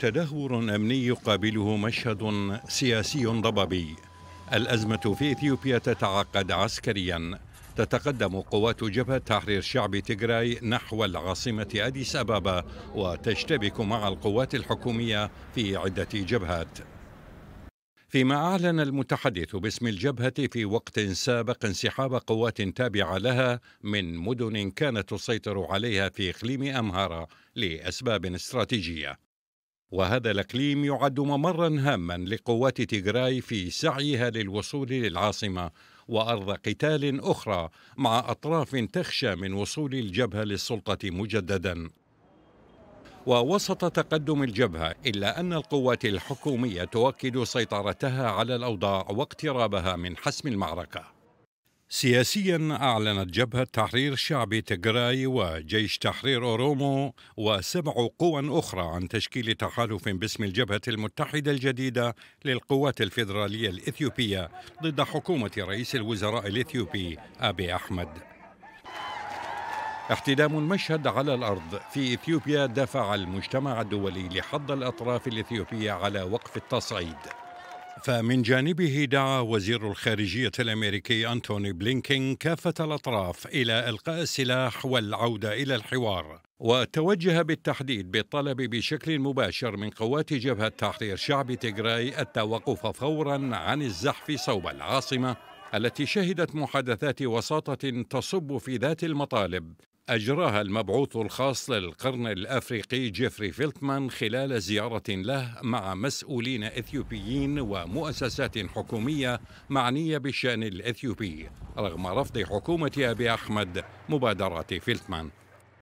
تدهور امني يقابله مشهد سياسي ضبابي الازمه في اثيوبيا تتعقد عسكريا تتقدم قوات جبهة تحرير شعب تيغراي نحو العاصمة أديس أبابا وتشتبك مع القوات الحكومية في عدة جبهات فيما أعلن المتحدث باسم الجبهة في وقت سابق انسحاب قوات تابعة لها من مدن كانت تسيطر عليها في إقليم أمهارا لأسباب استراتيجية وهذا الإقليم يعد ممرا هاما لقوات تيغراي في سعيها للوصول للعاصمة وأرض قتال أخرى مع أطراف تخشى من وصول الجبهة للسلطة مجددا ووسط تقدم الجبهة إلا أن القوات الحكومية تؤكد سيطرتها على الأوضاع واقترابها من حسم المعركة سياسيا أعلنت جبهة تحرير شعب تجراي وجيش تحرير أورومو وسبع قوى أخرى عن تشكيل تحالف باسم الجبهة المتحدة الجديدة للقوات الفيدرالية الإثيوبية ضد حكومة رئيس الوزراء الإثيوبي أبي أحمد احتدام المشهد على الأرض في إثيوبيا دفع المجتمع الدولي لحض الأطراف الإثيوبية على وقف التصعيد فمن جانبه دعا وزير الخارجية الأمريكي أنتوني بلينكين كافة الأطراف إلى إلقاء السلاح والعودة إلى الحوار وتوجه بالتحديد بالطلب بشكل مباشر من قوات جبهة تحرير شعب تيغراي التوقف فورا عن الزحف صوب العاصمة التي شهدت محادثات وساطة تصب في ذات المطالب أجراها المبعوث الخاص للقرن الأفريقي جيفري فيلتمان خلال زيارة له مع مسؤولين إثيوبيين ومؤسسات حكومية معنية بالشأن الإثيوبي رغم رفض حكومة أبي أحمد مبادرات فيلتمان